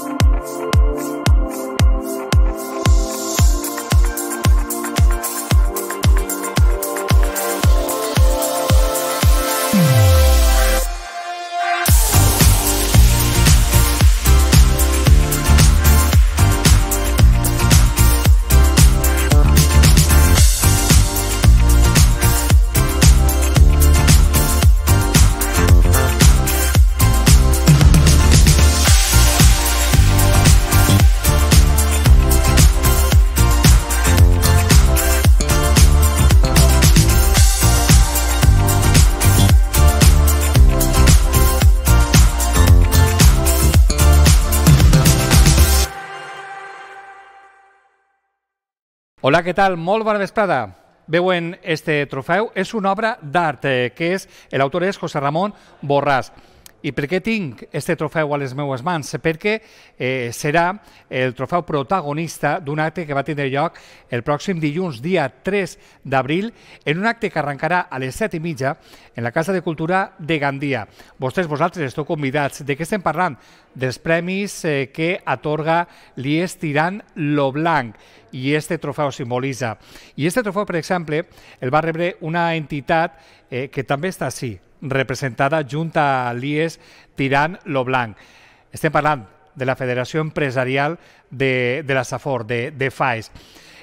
for you. Hola, què tal? Molt bona vesprada. Veuen este trofeu? És una obra d'art que és l'autor és José Ramon Borràs. I per què tinc este trofeu a les meues mans? Perquè eh, serà el trofeu protagonista d'un acte que va tindre lloc el pròxim dilluns, dia 3 d'abril, en un acte que arrencarà a les 7 i mitja en la Casa de Cultura de Gandia. Vostès, vosaltres, esteu convidats. De què estem parlant? Dels premis eh, que atorga l'IES Tirant Lo Blanc i este trofeu simbolitza. I este trofeu, per exemple, el va rebre una entitat eh, que també està així, representada junt a l'IES tirant lo blanc. Estem parlant de la Federació Empresarial de, de la Safor, de, de FAES.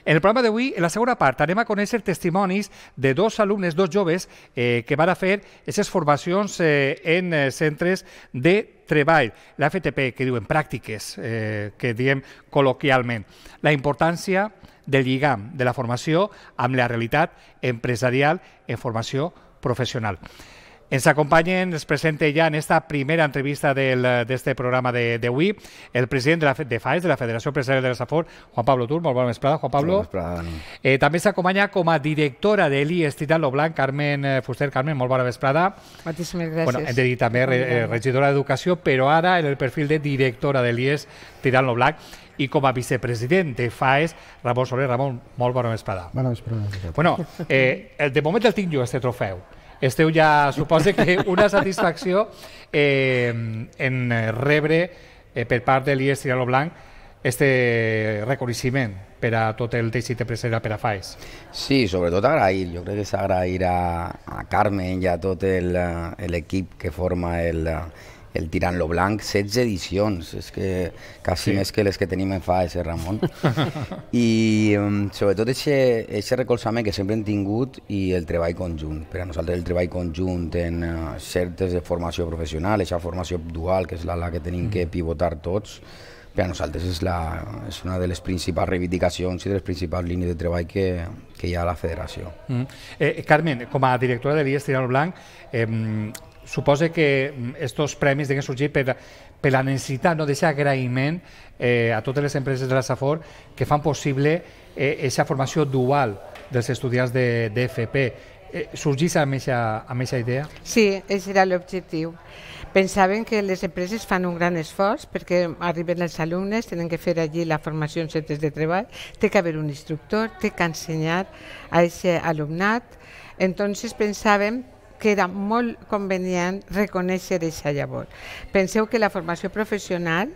En el programa d'avui, en la segona part, anem a conèixer testimonis de dos alumnes, dos joves, eh, que van a fer aquestes formacions eh, en eh, centres de treball, la FTP, que diuen pràctiques, eh, que diem col·loquialment. La importància del lligam de la formació amb la realitat empresarial en formació professional ens acompanyen, ens presenta ja en esta primera entrevista d'este programa d'avui el president de, la, de FAES, de la Federació Empresarial de la Safor, Juan Pablo Tur, molt bona vesprada, Juan Pablo. Eh, també s'acompanya com a directora de l'I Titalo Blanc, Carmen eh, Fuster. Carmen, molt bona vesprada. Moltíssimes gràcies. Bueno, hem de dir també re, eh, regidora d'Educació, però ara en el perfil de directora de l'IES Titalo Blanc i com a vicepresident de FAES, Ramon Soler. Ramon, molt bona vesprada. Bona vesprada. Bueno, eh, de moment el tinc jo, este trofeu esteu ja, suposo que una satisfacció eh, en rebre eh, per part de l'IES Tiralo Blanc este reconeixement per a tot el teixit empresarial per a FAES. Sí, sobretot agrair, jo crec que és agrair a, a Carmen i a tot eh, l'equip que forma el, el Tirant lo Blanc, 16 edicions, és que quasi sí. més que les que tenim en fa ese eh, Ramon. I um, sobretot aquest recolzament que sempre hem tingut i el treball conjunt. Per a nosaltres el treball conjunt en uh, certes de formació professional, aquesta formació dual, que és la, la que tenim mm. que pivotar tots, per a nosaltres és, la, és una de les principals reivindicacions i de les principals línies de treball que, que hi ha a la federació. Mm. Eh, Carmen, com a directora de l'IES Tirant lo Blanc, eh, suposa que aquests mm, premis han sorgir per, per la necessitat no, d'aquest agraïment eh, a totes les empreses de la Safor que fan possible aquesta eh, formació dual dels estudiants de, FP. Eh, sorgís amb aquesta idea? Sí, aquest era l'objectiu. Pensaven que les empreses fan un gran esforç perquè arriben els alumnes, tenen que fer allí la formació en centres de treball, té que haver un instructor, té que ensenyar a aquest alumnat. Entonces pensàvem que era molt convenient reconèixer aquesta llavor. Penseu que la formació professional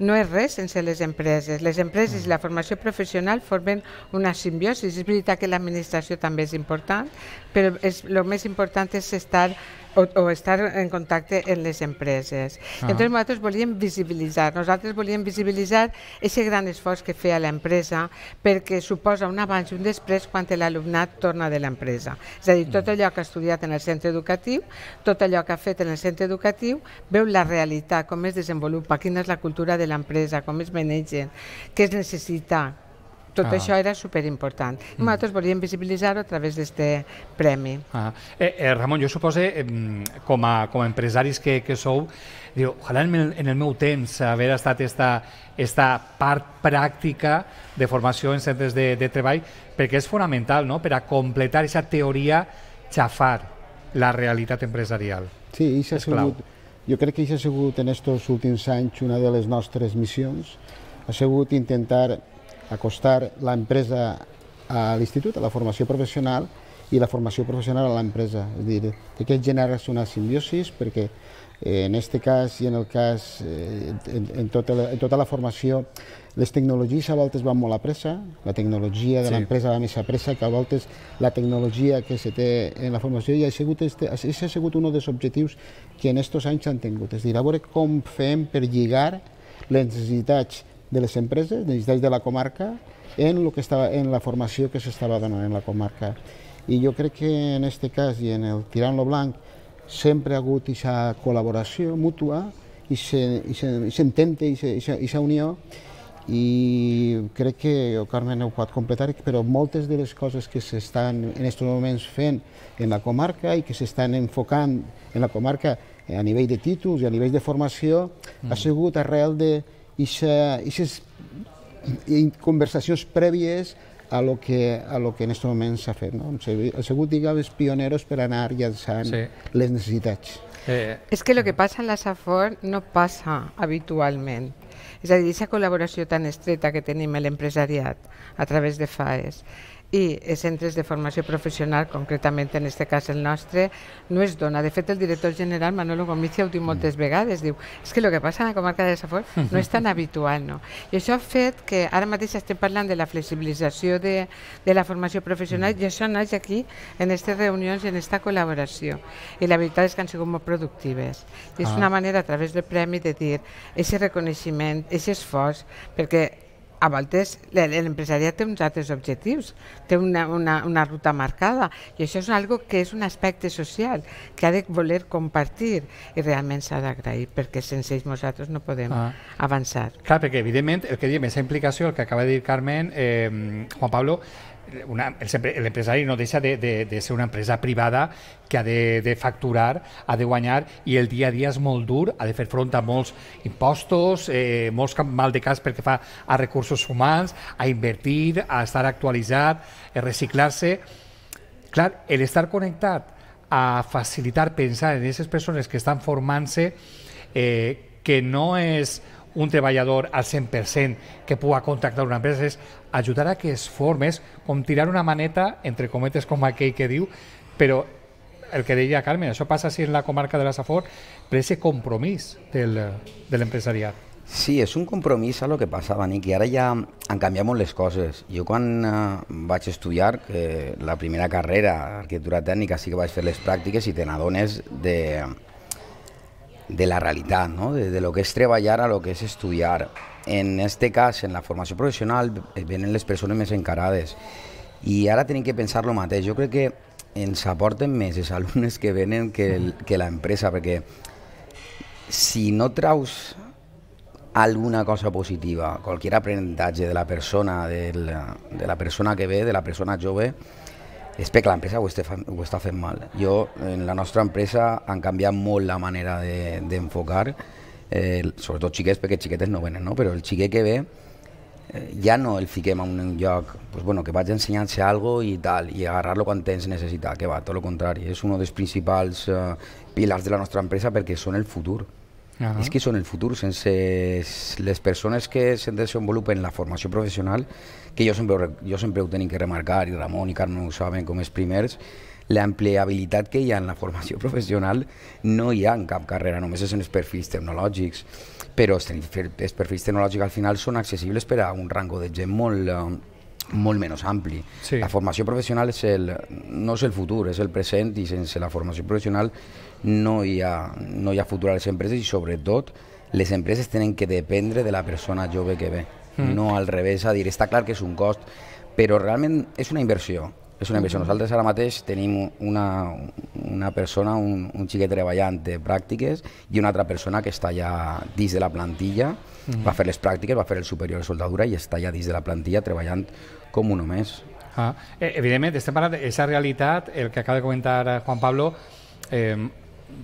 no és res sense les empreses. Les empreses i la formació professional formen una simbiosi. És veritat que l'administració també és important, però és, el més important és estar o, o estar en contacte en les empreses. Ah. Entonces nosaltres volíem visibilitzar, nosaltres volíem visibilitzar aquest gran esforç que feia l'empresa perquè suposa un abans i un després quan l'alumnat torna de l'empresa. És a dir, tot mm. allò que ha estudiat en el centre educatiu, tot allò que ha fet en el centre educatiu, veu la realitat, com es desenvolupa, quina és la cultura de l'empresa, com es manegen, què es necessita, tot ah. això era superimportant. Mm. Nosaltres volíem visibilitzar-ho a través d'aquest premi. Ah. Eh, eh, Ramon, jo suposo, eh, mm, com, a, com a empresaris que, que sou, diu, ojalà en el, en el meu temps haver estat esta, esta part pràctica de formació en centres de, de treball, perquè és fonamental no? per a completar aquesta teoria xafar la realitat empresarial. Sí, això ha sigut, jo crec que això ha sigut en aquests últims anys una de les nostres missions, ha sigut intentar acostar l'empresa a l'institut, a la formació professional, i la formació professional a l'empresa. És a dir, que generar genera una simbiosis perquè eh, en aquest cas i en el cas, eh, en, en, tota la, en tota la formació, les tecnologies a voltes van molt a pressa, la tecnologia de sí. l'empresa va més a pressa que a voltes la tecnologia que se té en la formació i ha sigut, este, ha sigut un dels objectius que en aquests anys han tingut, és a dir, a veure com fem per lligar les necessitats de les empreses, de necessitats de la comarca, en, lo que estava, en la formació que s'estava donant en la comarca. I jo crec que en aquest cas i en el Tirant lo Blanc sempre ha hagut aquesta col·laboració mútua i s'ententa i aquesta unió i crec que el oh, Carmen ho pot completar, però moltes de les coses que s'estan en aquests moments fent en la comarca i que s'estan enfocant en la comarca a nivell de títols i a nivell de formació mm. ha sigut arrel de, aquestes conversacions prèvies a lo que, a lo que en aquest moment s'ha fet. No? Hem sigut, digues, pioneros per anar llançant sí. les necessitats. Eh. És que el que passa en la Safor no passa habitualment. És a dir, aquesta col·laboració tan estreta que tenim l'empresariat a través de FAES i centres de formació professional, concretament en aquest cas el nostre, no es dona. De fet, el director general, Manolo Gomicia, ho diu mm. moltes vegades, diu, és es que el que passa a la comarca de Safor no és tan habitual, no? I això ha fet que ara mateix estem parlant de la flexibilització de, de la formació professional mm. i això naix aquí, en aquestes reunions i en aquesta col·laboració. I la veritat és que han sigut molt productives. I és ah. una manera, a través del premi, de dir, aquest reconeixement, aquest esforç, perquè a voltes l'empresariat té uns altres objectius, té una, una, una ruta marcada i això és cosa que és un aspecte social que ha de voler compartir i realment s'ha d'agrair perquè sense ells nosaltres no podem ah. avançar. Clar, perquè evidentment el que diem és implicació, el que acaba de dir Carmen, eh, Juan Pablo, una, l'empresari no deixa de, de, de ser una empresa privada que ha de, de facturar, ha de guanyar i el dia a dia és molt dur, ha de fer front a molts impostos, eh, molts mal de cas perquè que fa a recursos humans, a invertir, a estar actualitzat, a reciclar-se. Clar, estar connectat a facilitar pensar en aquestes persones que estan formant-se, eh, que no és un treballador al 100% que pugui contactar una empresa és ajudar a que es formes, com tirar una maneta, entre cometes com aquell que diu, però el que deia Carmen, això passa si en la comarca de la Safor, però ese compromís del, de l'empresariat. Sí, és un compromís a lo que passava, Nick, i ara ja han canviat molt les coses. Jo quan eh, vaig estudiar que la primera carrera, arquitectura tècnica, sí que vaig fer les pràctiques i te n'adones de, de la realitat, no? de, de lo que és treballar a lo que és estudiar. En este cas, en la formació professional, eh, venen les persones més encarades i ara tenim que pensar lo mateix. Jo crec que ens aporten més els alumnes que venen que, el, que la empresa, perquè si no traus alguna cosa positiva, qualsevol aprenentatge de la persona, del, de la persona que ve, de la persona jove, és perquè l'empresa ho, ho està fent mal. Jo, en la nostra empresa, han canviat molt la manera d'enfocar, de, eh, sobretot xiquets, perquè xiquetes no venen, no? però el xiquet que ve eh, ja no el fiquem en un lloc pues, bueno, que vaig ensenyant-se algo i tal, i agarrar-lo quan tens necessitat, que va, tot el contrari, és un dels principals eh, pilars de la nostra empresa perquè són el futur. -huh. és que són el futur. Sense les persones que se desenvolupen en la formació professional, que jo sempre, jo sempre ho tenim que remarcar, i Ramon i Carmen ho saben com els primers, l'ampliabilitat que hi ha en la formació professional no hi ha en cap carrera, només és en els perfils tecnològics, però els perfils tecnològics al final són accessibles per a un rango de gent molt, eh, molt menys ampli. Sí. La formació professional és el, no és el futur, és el present i sense la formació professional no hi ha, no hi ha futur a les empreses i sobretot les empreses tenen que dependre de la persona jove que ve, mm. no al revés, a dir, està clar que és un cost, però realment és una inversió, és una inversió. Mm. Nosaltres ara mateix tenim una, una persona, un, un xiquet treballant de pràctiques i una altra persona que està ja dins de la plantilla, mm -hmm. va fer les pràctiques, va fer el superior de soldadura i està ja dins de la plantilla treballant com un més. Ah, eh, evidentment, estem parlant d'aquesta realitat, el que acaba de comentar Juan Pablo, eh,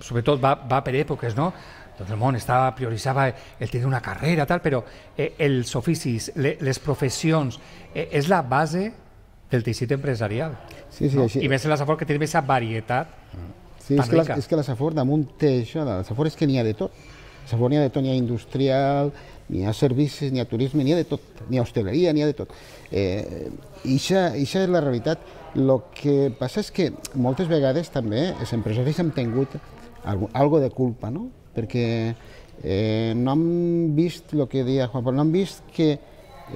sobretot va, va per èpoques, no? Tot doncs el món estava, prioritzava el tenir una carrera, tal, però eh, els oficis, le, les professions, eh, és la base del teixit empresarial. Sí, sí, no? així. I més en la Safor, que té aquesta varietat sí, és que, la, és que la Safor damunt té això, la Safor és que n'hi ha de tot. La Safor n'hi ha de tot, n'hi ha industrial, n'hi ha servicis, n'hi ha turisme, n'hi ha de tot, n'hi ha hostaleria, n'hi ha de tot. Eh, ixa, ixa és la realitat. El que passa és que moltes vegades també els empresaris hem tingut algo de culpa, no? Perquè eh, no han vist el que deia Juan Pablo, no han vist que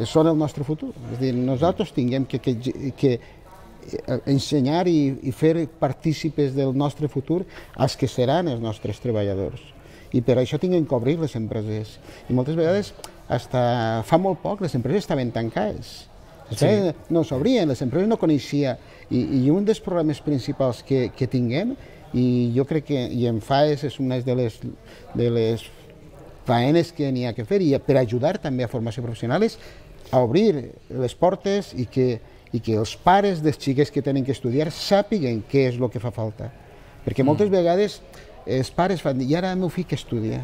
són el nostre futur. És dir, nosaltres tinguem que, que, que eh, ensenyar i, i fer partícipes del nostre futur els que seran els nostres treballadors. I per això tinguem que obrir les empreses. I moltes vegades, hasta fa molt poc, les empreses estaven tancades. Les sí. no s'obrien, les empreses no coneixia. I, I un dels problemes principals que, que tinguem i jo crec que i en FAES és una de les, de les faenes que n'hi ha que fer i per ajudar també a formació professional és a obrir les portes i que, i que els pares dels xiquets que tenen que estudiar sàpiguen què és el que fa falta. Perquè mm. moltes mm. vegades els pares fan dir, i ara el meu fill que estudia,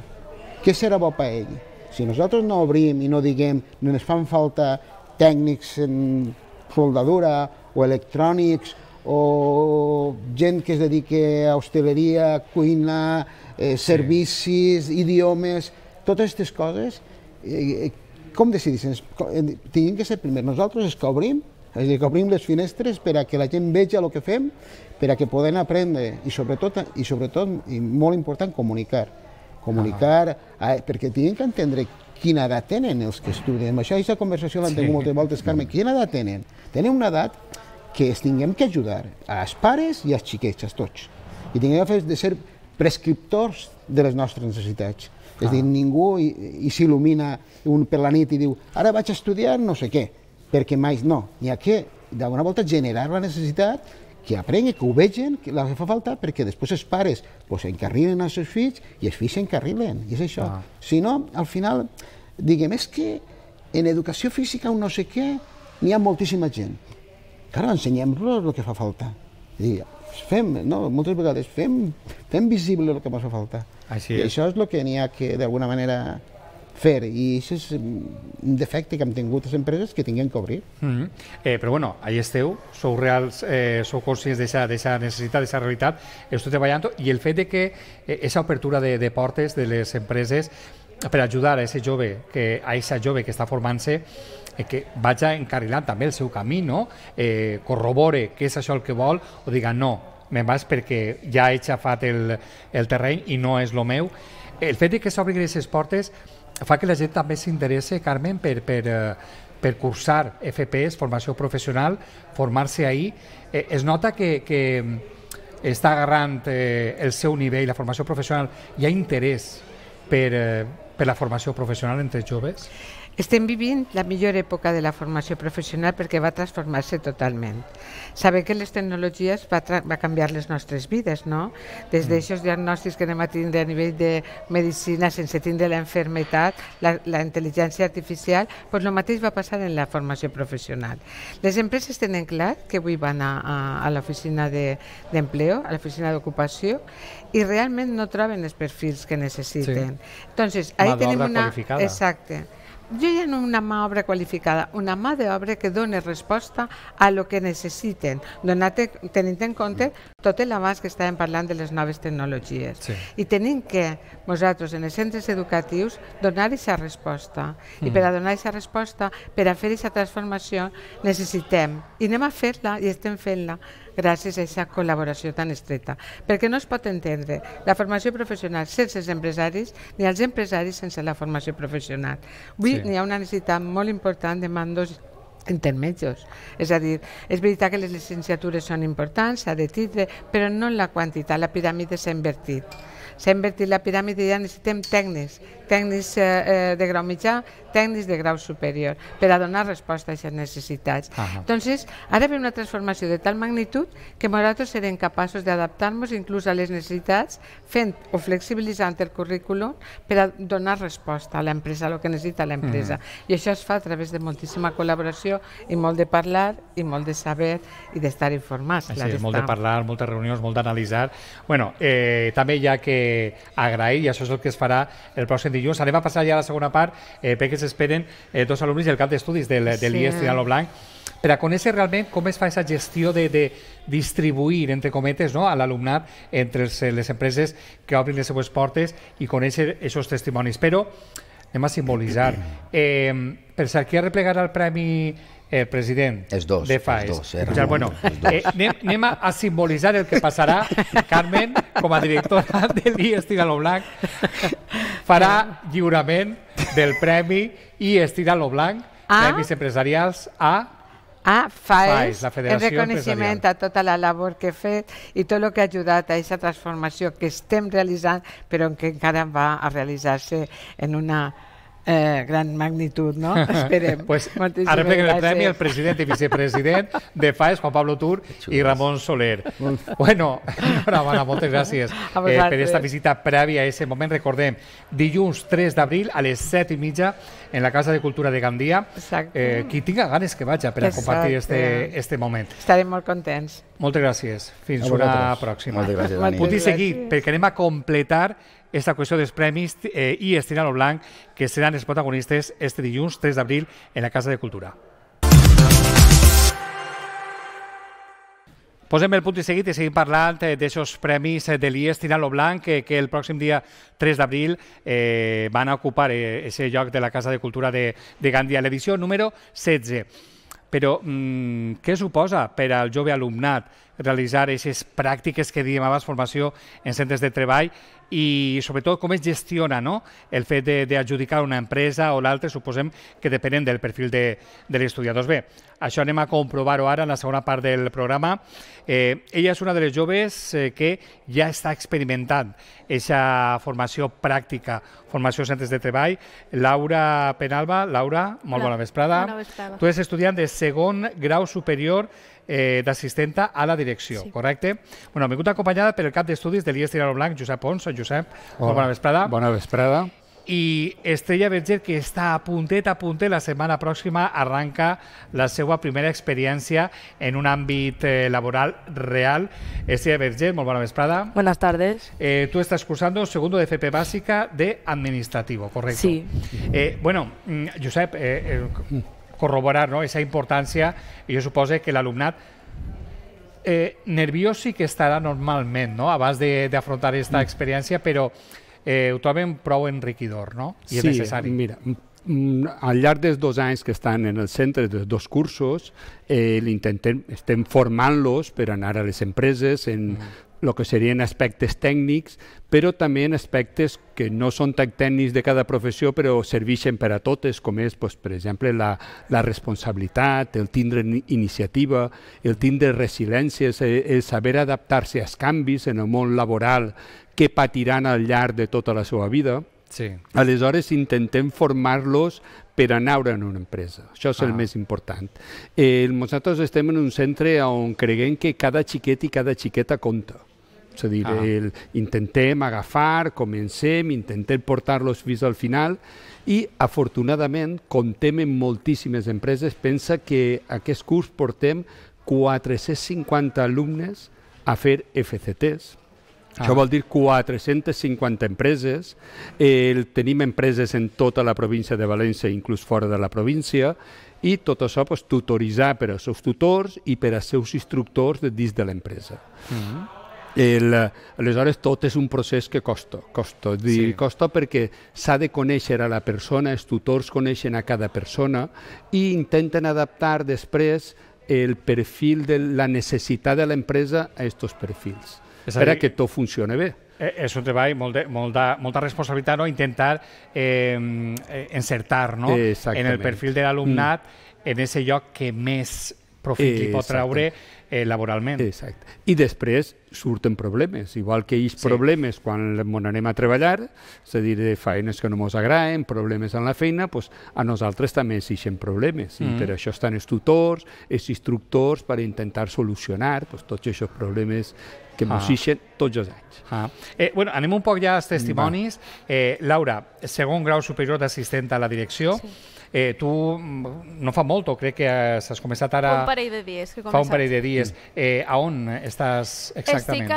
què serà bo per ell? Si nosaltres no obrim i no diguem, no ens fan falta tècnics en soldadura o electrònics o gent que es dedica a hosteleria, cuina, eh, servicis, sí. idiomes, totes aquestes coses, eh, eh com decidissin? Eh, tenim que ser primer nosaltres, es que obrim, és a dir, que obrim les finestres per a que la gent veja el que fem, per a que podem aprendre i sobretot, i sobretot i molt important, comunicar. Comunicar, ah. a, perquè tenim que entendre quina edat tenen els que estudien. Amb això, aquesta conversació l'han sí. tingut moltes voltes, Carme, mm. quina edat tenen? Tenen una edat que es tinguem que ajudar als pares i als xiquets, a tots. I tinguem de ser prescriptors de les nostres necessitats. Ah. És a dir, ningú i, i s'il·lumina un per la nit i diu ara vaig a estudiar no sé què, perquè mai no. N'hi ha que, d'alguna volta, generar la necessitat que aprengui, que ho vegin, que la fa falta, perquè després els pares pues, encarrilen els seus fills i els fills s'encarrilen, i és això. Ah. Si no, al final, diguem, és que en educació física o no sé què, n'hi ha moltíssima gent. Clar, ensenyem-los el que fa falta. I fem, no? moltes vegades fem, fem visible el que fa falta. Així és. I això és el que n'hi ha que d'alguna manera fer i això és un defecte que hem tingut les empreses que tinguem que obrir. Mm -hmm. eh, però bueno, ahí esteu, sou reals, eh, sou conscients d'aquesta necessitat, d'aquesta realitat, esteu treballant i el fet de que aquesta eh, obertura de, de portes de les empreses per ajudar a aquest jove, que, a aquesta jove que està formant-se, eh, que vaja encarrilant també el seu camí, no? eh, corrobore què és això el que vol o diga no, me'n vas perquè ja he xafat el, el terreny i no és el meu. El fet de que s'obrin aquestes portes fa que la gent també s'interesse, Carmen, per, per, eh, per cursar FPS, formació professional, formar-se ahí. Eh, es nota que, que mm, està agarrant eh, el seu nivell, la formació professional, hi ha interès per, eh, per la formació professional entre joves? Estem vivint la millor època de la formació professional perquè va transformar-se totalment. Saber que les tecnologies va, va canviar les nostres vides, no? Des mm. d'aixòs diagnòstics que anem a tindre a nivell de medicina sense tindre la enfermetat, la, la intel·ligència artificial, doncs el mateix va passar en la formació professional. Les empreses tenen clar que avui van a, a, a l'oficina d'empleo, de, a l'oficina d'ocupació, i realment no troben els perfils que necessiten. Sí. Entonces, ahí tenim una... Qualificada. Exacte jo ja ha una mà obra qualificada, una mà d'obra que dona resposta a lo que necessiten, donant, tenint en compte tot l'abast que estàvem parlant de les noves tecnologies. Sí. I tenim que, nosaltres, en els centres educatius, donar aquesta resposta. Mm. I per a mm. donar aquesta resposta, per a fer aquesta transformació, necessitem. I anem a fer-la i estem fent-la gràcies a aquesta col·laboració tan estreta. Perquè no es pot entendre la formació professional sense els empresaris ni els empresaris sense la formació professional. Avui sí. hi ha una necessitat molt important de mandos intermedios. És a dir, és veritat que les llicenciatures són importants, s'ha de tindre, però no en la quantitat, la piràmide s'ha invertit s'ha invertit la piràmide i ja necessitem tècnics, tècnics eh, eh, de grau mitjà, tècnics de grau superior, per a donar resposta a aquestes necessitats. Doncs Entonces, ara ve una transformació de tal magnitud que nosaltres serem capaços d'adaptar-nos inclús a les necessitats, fent o flexibilitzant el currículum per a donar resposta a l'empresa, a el que necessita l'empresa. Mm. I això es fa a través de moltíssima col·laboració i molt de parlar i molt de saber i d'estar informats. Sí, molt de parlar, moltes reunions, molt d'analitzar. Bueno, eh, també ja que eh, agrair i això és el que es farà el pròxim dilluns. Anem a passar ja a la segona part eh, perquè s'esperen eh, dos alumnis del cap d'estudis de, de l'IES sí. tirant Blanc per a conèixer realment com es fa aquesta gestió de, de distribuir, entre cometes, no, a l'alumnat entre els, les empreses que obrin les seues portes i conèixer aquests testimonis. Però anem a simbolitzar. Eh, per cert, qui replegat el Premi eh, president els dos, de FAES. Els dos, eh, Ramon, bueno, els dos. Eh, anem, anem a, simbolitzar el que passarà. Carmen, com a directora de Tirant lo Blanc, farà lliurament del premi i Tirant lo Blanc, a? premis empresarials a Ah, FAES, FAES en reconeixement a tota la labor que he fet i tot el que ha ajudat a aquesta transformació que estem realitzant, però que encara va a realitzar-se en una eh, gran magnitud, no? Esperem. pues, Moltíssimes ara pleguen el premi el president i vicepresident de FAES, Juan Pablo Tur i Ramon Soler. bueno, enhorabona, moltes gràcies eh, per esta visita prèvia a aquest moment. Recordem, dilluns 3 d'abril a les 7 i mitja en la Casa de Cultura de Gandia. Exacte. Eh, qui tinga ganes que vaja per Exacte. a compartir este, este moment. Estarem molt contents. Moltes gràcies. Fins una pròxima. Moltes gràcies, Dani. Puc seguir, perquè anem a completar esta qüestió dels premis eh, i Estirano Blanc, que seran els protagonistes este dilluns 3 d'abril en la Casa de Cultura. Posem el punt i seguit i seguim parlant eh, d'aquests premis eh, de l'IES lo Blanc que, que el pròxim dia 3 d'abril eh, van a ocupar aquest eh, lloc de la Casa de Cultura de, de Gandia, l'edició número 16. Però mm, què suposa per al jove alumnat realitzar aquestes pràctiques que diem abans, formació en centres de treball, i sobretot com es gestiona no? el fet d'adjudicar una empresa o l'altra, suposem que depenent del perfil de, de l'estudiant. Doncs bé, això anem a comprovar-ho ara en la segona part del programa. Eh, ella és una de les joves eh, que ja està experimentant aquesta formació pràctica, formació de centres de treball. Laura Penalba, Laura, molt bona vesprada. Bona vesprada. Tu és estudiant de segon grau superior eh, d'assistenta a la direcció, sí. correcte? Bueno, hem vingut acompanyada per el cap d'estudis de l'IES Tirano Blanc, Josep Pons. Josep, Hola. bona vesprada. Bona vesprada. I Estrella Berger, que està a puntet, a puntet, la setmana pròxima arranca la seva primera experiència en un àmbit eh, laboral real. Estrella Berger, molt bona vesprada. Buenas tardes. Eh, tu estàs cursando segundo de FP bàsica de administrativo, ¿correcto? Sí. Eh, bueno, mm, Josep, eh, eh corroborar ¿no? esa importancia i jo suposo que l'alumnat eh, nerviós sí que estarà normalment no? abans d'afrontar aquesta mm. experiència, però eh, ho troben prou enriquidor no? i sí, és necessari. mira, mm, al llarg dels dos anys que estan en el centre dels dos cursos, eh, estem formant-los per anar a les empreses en mm lo que serien aspectes tècnics, però també en aspectes que no són tan tècnics de cada professió, però serveixen per a totes, com és, doncs, per exemple, la, la responsabilitat, el tindre iniciativa, el tindre resiliències, el, eh, el saber adaptar-se als canvis en el món laboral que patiran al llarg de tota la seva vida. Sí. Aleshores, intentem formar-los per anar en una empresa. Això és ah. el més important. Eh, nosaltres estem en un centre on creguem que cada xiquet i cada xiqueta compta. És a dir, ah. el, intentem agafar, comencem, intentem portar-los fins al final i, afortunadament, comptem en moltíssimes empreses. Pensa que aquest curs portem 450 alumnes a fer FCTs, Ah. Això vol dir 450 empreses. Eh, tenim empreses en tota la província de València, inclús fora de la província, i tot això pues, tutoritzar per als seus tutors i per als seus instructors de dins de l'empresa. Uh mm-hmm. -huh. El, aleshores, tot és un procés que costa. Costa, dir, costa perquè s'ha de conèixer a la persona, els tutors coneixen a cada persona i intenten adaptar després el perfil de la necessitat de l'empresa a aquests perfils. És per a que tot funcione bé. Eh, és un treball molt de, molt de, molta responsabilitat, no? intentar eh, eh encertar no? en el perfil de l'alumnat mm. en aquest lloc que més profit li pot traure eh, laboralment. Exacte. I després surten problemes, igual que ells sí. problemes quan on anem a treballar, és a dir, feines que no ens agraen, problemes en la feina, doncs a nosaltres també exigeixen problemes, mm i per mm. això estan els tutors, els instructors, per intentar solucionar doncs, tots aquests problemes que mossixen ah. tots els anys. Ah. Eh, bueno, anem un poc ja als testimonis. Eh, Laura, segon grau superior d'assistent a la direcció. Sí. Eh, tu mm, no fa molt, o crec que has començat ara... Un parell de dies. Que fa un parell de dies. Mm. Eh, a on estàs exactament? Estic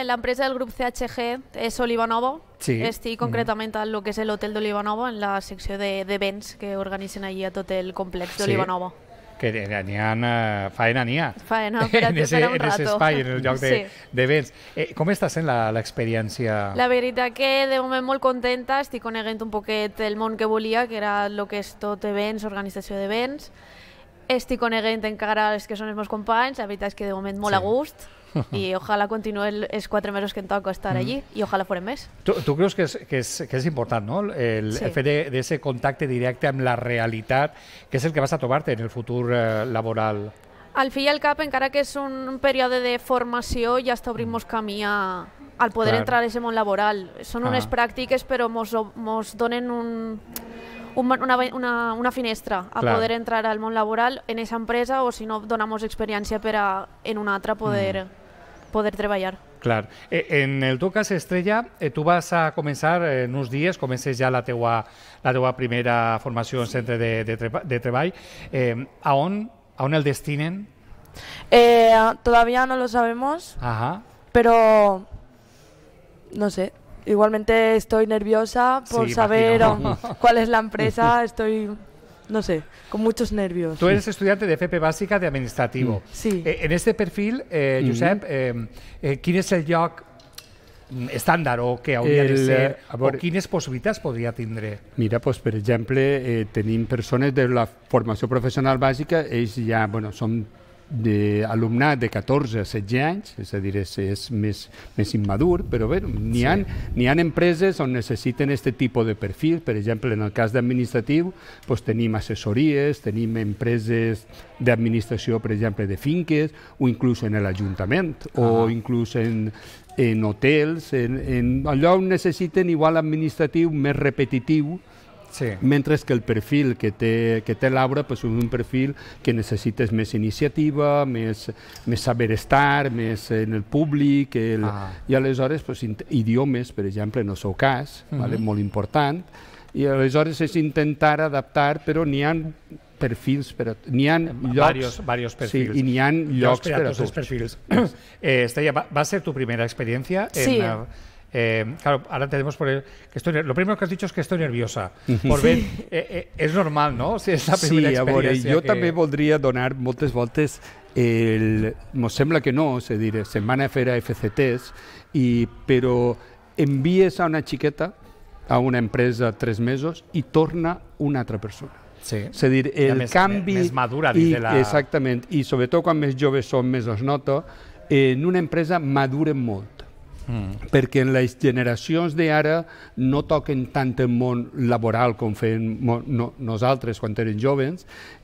a l'empresa del grup CHG, és Olivanovo. Sí. Estic mm. concretament en lo que és l'hotel d'Olivanovo, en la secció de, de vents que organitzen allà tot el complex d'Oliva Sí que n'hi ha... Faena n'hi ha. Faena, en eh, ese, un en ese espai, en el lloc de, sí. de vents. Eh, com està sent l'experiència? La, la veritat que de moment molt contenta, estic coneguent un poquet el món que volia, que era el que és tot events, organització d'events, estic coneguent encara els que són els meus companys, la veritat és que de moment molt sí. a gust i ojalà continuï els quatre mesos que em toca estar mm. allí i ojalà farem més. Tu, tu creus que és, que, és, que és important, no? El sí. fet d'aquest contacte directe amb la realitat, que és el que vas a trobar-te en el futur eh, laboral. Al fi i al cap, encara que és un període de formació, ja està obrint mm. mos camí a, al poder Clar. entrar a en aquest món laboral. Són ah. unes pràctiques, però mos, mos donen un una, finestra a poder entrar al mundo laboral en esa empresa o si no donamos experiencia para en una otra poder, trabajar. Mm. poder treballar. Eh, en el teu Estrella, eh, tú vas a comenzar eh, en unos días, comences ya la teua, la primera formación en de, de, aún el destinen? todavía no lo sabemos, pero no sé, Igualmente estoy nerviosa por saber cuál es la empresa, estoy no sé, con muchos nervios. Tú eres estudiante de FP básica de administrativo. Mm, sí. Eh, en este perfil, eh, Josep, eh, ¿quién es el job estándar o que hauria el, de ser, o tindre? Mira, pues, por ejemplo, eh, personas de la formación profesional básica, y ya, bueno, son... d'alumnat de 14 a 16 anys, és a dir, és, és més, més immadur, però bé, n'hi ha, sí. ha empreses on necessiten aquest tipus de perfil, per exemple, en el cas d'administratiu, doncs tenim assessories, tenim empreses d'administració, per exemple, de finques, o inclús en l'Ajuntament, ah. o inclús en, en hotels, en, en allò on necessiten igual administratiu més repetitiu, sí. mentre que el perfil que té, que té Laura pues, és un perfil que necessites més iniciativa, més, més saber estar, més en el públic, el, ah. i aleshores pues, idiomes, per exemple, en el seu cas, mm -hmm. vale? molt important, i aleshores és intentar adaptar, però n'hi ha perfils, però n'hi ha eh, llocs... Varios, varios perfils. Sí, i n'hi ha llocs, llocs per a tots. Els perfils. eh, Estella, va, va ser tu primera experiència sí. en... Eh, claro, ahora tenemos por el, que estoy, lo primero que has dicho es que estoy nerviosa. Por eh, eh, es normal, ¿no? Si también la primera sí, a donar montes, veces el, parece que no, se dire semana van FCTs, y pero envíes a una chiqueta a una empresa tres meses Y torna una otra persona. Sí. Se el cambio més, madura todo i, de la... Exactament, i sobretot quan en una empresa maduren mucho Mm. perquè en les generacions d'ara no toquen tant el món laboral com feien no, nosaltres quan eren joves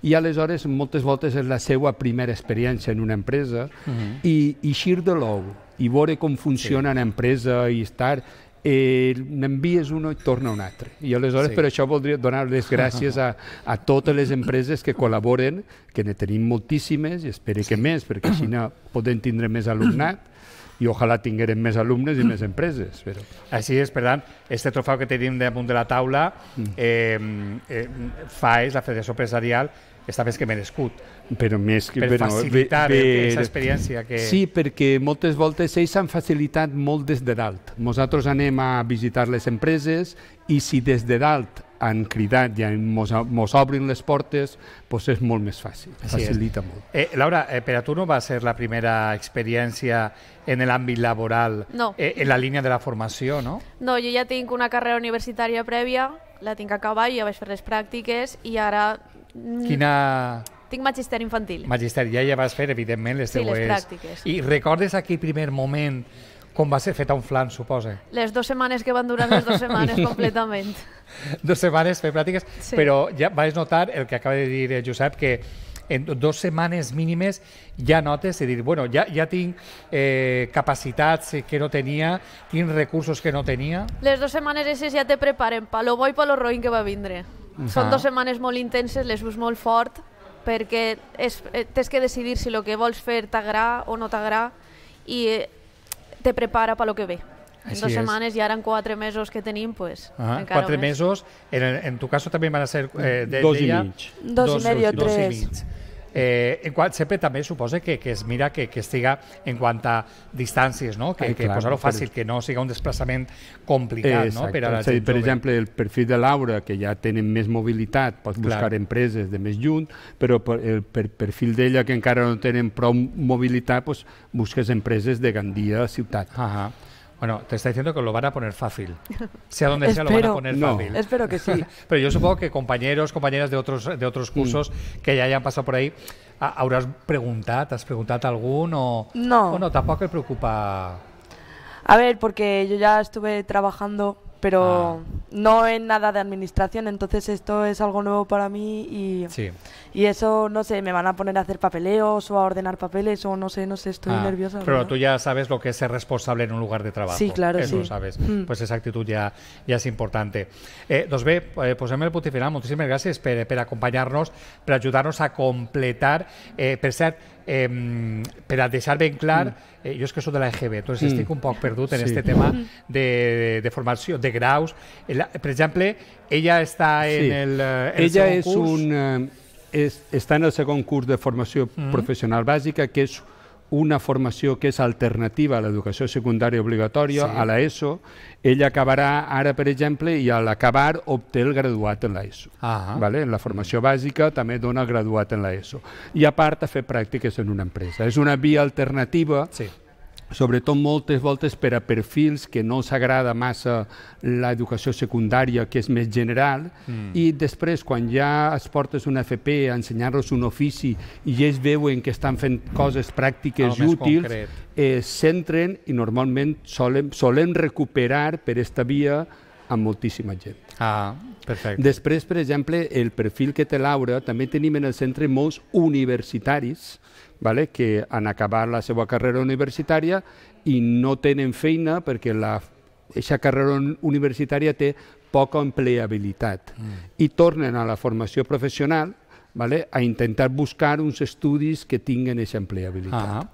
i aleshores moltes voltes és la seva primera experiència en una empresa mm. i, i eixir de l'ou i veure com funciona sí. una empresa i estar eh, n'envies un i torna un altre. I aleshores sí. per això voldria donar les gràcies a, a totes les empreses que col·laboren, que ne tenim moltíssimes i espero sí. que més, perquè així podem tindre més alumnat, i ojalà tinguérem més alumnes i més empreses. Però... Així és, per tant, este trofeu que tenim damunt de la taula mm. eh, eh, fa és la Federació Empresarial està més que merescut. Però més que, per bueno, facilitar aquesta experiència. Que... Sí, perquè moltes voltes ells s'han facilitat molt des de dalt. Nosaltres anem a visitar les empreses i si des de dalt han cridat i ens mos obrin les portes, doncs és molt més fàcil, facilita molt. Eh, Laura, eh, per a tu no va ser la primera experiència en l'àmbit laboral, no. eh, en la línia de la formació, no? No, jo ja tinc una carrera universitària prèvia, la tinc a cavall, ja vaig fer les pràctiques i ara... Mm, Quina... Tinc magisteri infantil. Magisteri, ja ja vas fer, evidentment, les teues... Sí, les pràctiques. I recordes aquell primer moment com va ser feta un flan, suposa. Les dues setmanes que van durar, les dues setmanes completament. dues setmanes fer pràctiques, sí. però ja vaig notar el que acaba de dir Josep, que en dues setmanes mínimes ja notes i dir, bueno, ja, ja tinc eh, capacitats que no tenia, tinc recursos que no tenia. Les dues setmanes aquestes ja te preparen pa lo bo i pa lo roïn que va vindre. Uh -huh. Són dues setmanes molt intenses, les veus molt fort, perquè eh, tens que decidir si el que vols fer t'agrada o no t'agrada i eh, te prepara per lo que ve. Així dos setmanes i ara en quatre mesos que tenim, pues, ah, encara quatre mesos. En, en tu cas també van a ser... Eh, de, dos i mig. Dos, dos i medio, dos, tres. Dos i mig. Eh, en qual, sempre també suposa que, que es mira que, que estiga en quant a distàncies, no? que, Ai, que posar-ho fàcil, que no siga un desplaçament complicat no? per a la gent dir, Per exemple, el perfil de Laura, que ja tenen més mobilitat, pot buscar clar. empreses de més lluny, però per, el per, perfil d'ella, que encara no tenen prou mobilitat, pues, busques empreses de Gandia, ciutat. Ah Bueno, te está diciendo que lo van a poner fácil. Sea donde sea, lo van a poner fácil. Espero que sí. Pero yo supongo que compañeros, compañeras de otros, de otros mm. cursos que ya hayan pasado por ahí, habrás preguntado? has preguntado algún? no. O no, tampoco te preocupa. A ver, porque yo ya estuve trabajando pero ah. no en nada de administración, entonces esto es algo nuevo para mí y, y eso, no sé, me van a poner a hacer papeleos o a ordenar papeles o no sé, no sé, estoy ah, nerviosa. Pero tú ya sabes lo que es ser responsable en un lugar de trabajo. Sí, claro, eso lo sabes. Mm. Pues esa actitud ya, ya es importante. Eh, nos ve, pues eh, punto muchísimas gracias por, acompañarnos, por ayudarnos a completar, eh, Eh, per a deixar ben clar, mm. eh, jo és que sóc de la EGB, doncs mm. estic un poc perdut en sí. este tema de, de formació, de graus. Eh, per exemple, ella està en sí. el, eh, el ella segon és curs... Un, és, eh, està en el segon curs de formació mm. professional bàsica, que és una formació que és alternativa a l'educació secundària obligatòria, sí. a l'ESO, ell acabarà ara, per exemple, i a l'acabar obté el graduat en l'ESO. Ah vale? La formació bàsica també dona el graduat en l'ESO. I a part, a fer pràctiques en una empresa. És una via alternativa sí sobretot moltes voltes per a perfils que no s'agrada massa l'educació secundària, que és més general, mm. i després, quan ja es portes una FP a ensenyar-los un ofici i ells veuen que estan fent mm. coses pràctiques i útils, eh, centren i normalment solem, solem recuperar per esta via amb moltíssima gent. Ah, perfecte. Després, per exemple, el perfil que té Laura, també tenim en el centre molts universitaris, vale? que han acabat la seva carrera universitària i no tenen feina perquè la, aquesta carrera universitària té poca empleabilitat mm. i tornen a la formació professional vale? a intentar buscar uns estudis que tinguen aquesta empleabilitat. Ah.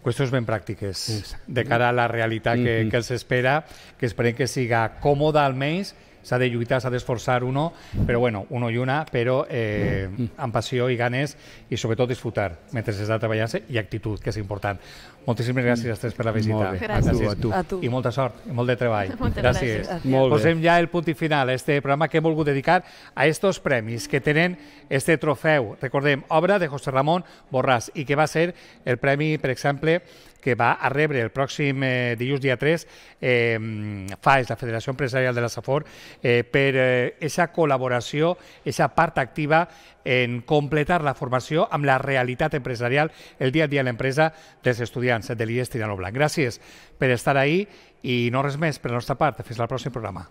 Qüestions ben pràctiques Exacte. de cara a la realitat que, mm -hmm. que els espera, que esperem que siga còmoda almenys s'ha de lluitar, s'ha d'esforçar uno, però bueno, uno i una, però eh, amb passió i ganes i sobretot disfrutar mentre s'està treballant i actitud, que és important. Moltíssimes gràcies a mm. tres per la visita. Gràcies. A tu, a tu. I molta sort i molt de treball. Moltes gràcies. gràcies. Molt Posem ja el punt i final a este programa que he volgut dedicar a estos premis que tenen este trofeu, recordem, obra de José Ramón Borràs i que va ser el premi, per exemple, que va a rebre el pròxim eh, dilluns dia 3 eh, FAES, la Federació Empresarial de la Safor, eh, per aquesta eh, col·laboració, aquesta part activa en completar la formació amb la realitat empresarial, el dia a dia a l'empresa dels estudiants de l'IES Tirano Blanc. Gràcies per estar ahí i no res més per la nostra part. Fins al pròxim programa.